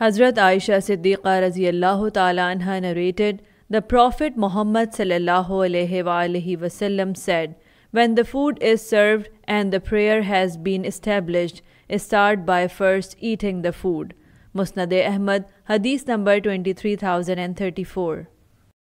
Hazrat Aisha Siddiqa radiallahu ta'ala anha narrated, The Prophet Muhammad sallallahu alayhi wa alayhi wasallam said, When the food is served and the prayer has been established, start by first eating the food. Musnad Ahmad, Hadith number 23034.